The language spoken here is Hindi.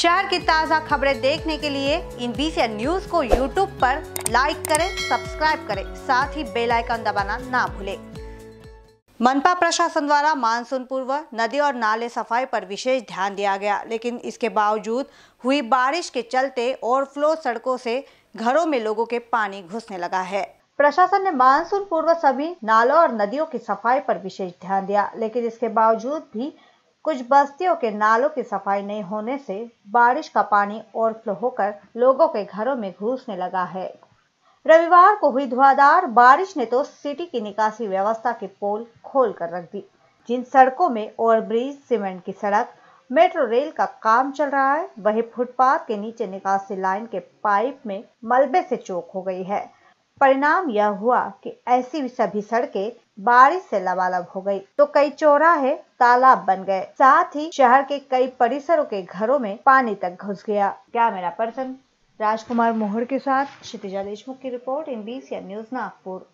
शहर की ताज़ा खबरें देखने के लिए इन बीसी न्यूज को यूट्यूब पर लाइक करें सब्सक्राइब करें साथ ही बेल आइकन दबाना ना भूलें मनपा प्रशासन द्वारा मानसून पूर्व नदी और नाले सफाई पर विशेष ध्यान दिया गया लेकिन इसके बावजूद हुई बारिश के चलते ओवरफ्लो सड़कों से घरों में लोगों के पानी घुसने लगा है प्रशासन ने मानसून पूर्व सभी नालों और नदियों की सफाई पर विशेष ध्यान दिया लेकिन इसके बावजूद भी कुछ बस्तियों के नालों की सफाई नहीं होने से बारिश का पानी ओवरफ्लो होकर लोगों के घरों में घुसने लगा है रविवार को हुई धुआंधार बारिश ने तो सिटी की निकासी व्यवस्था के पोल खोल कर रख दी जिन सड़कों में ओवरब्रिज सीमेंट की सड़क मेट्रो रेल का काम चल रहा है वही फुटपाथ के नीचे निकासी लाइन के पाइप में मलबे से चोक हो गई है परिणाम यह हुआ कि ऐसी सभी सड़कें बारिश से लबालब हो गई तो कई चौराहे तालाब बन गए साथ ही शहर के कई परिसरों के घरों में पानी तक घुस गया क्या मेरा पर्सन राजकुमार मोहर के साथ क्षितिजा देशमुख की report IN B news Nagpur